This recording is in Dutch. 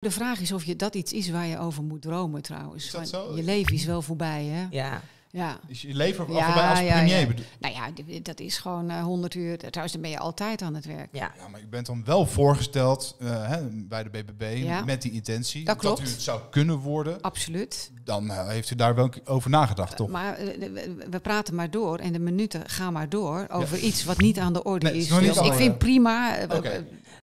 De vraag is of je dat iets is waar je over moet dromen trouwens. Je leven is wel voorbij, hè? Ja. Ja. Is je leven voorbij als premier? Nou ja, dat is gewoon 100 eh, uur. Trouwens, dan ben je altijd aan het werk. Ja, maar ik bent dan wel voorgesteld eh, hè, bij de BBB met die intentie. Dat, klopt. dat u het zou kunnen worden. Absoluut. Dan eh, heeft u daar wel over nagedacht, toch? Maar we praten maar door en de minuten gaan maar door over iets wat niet aan de orde is. Dus ik vind prima... Okay.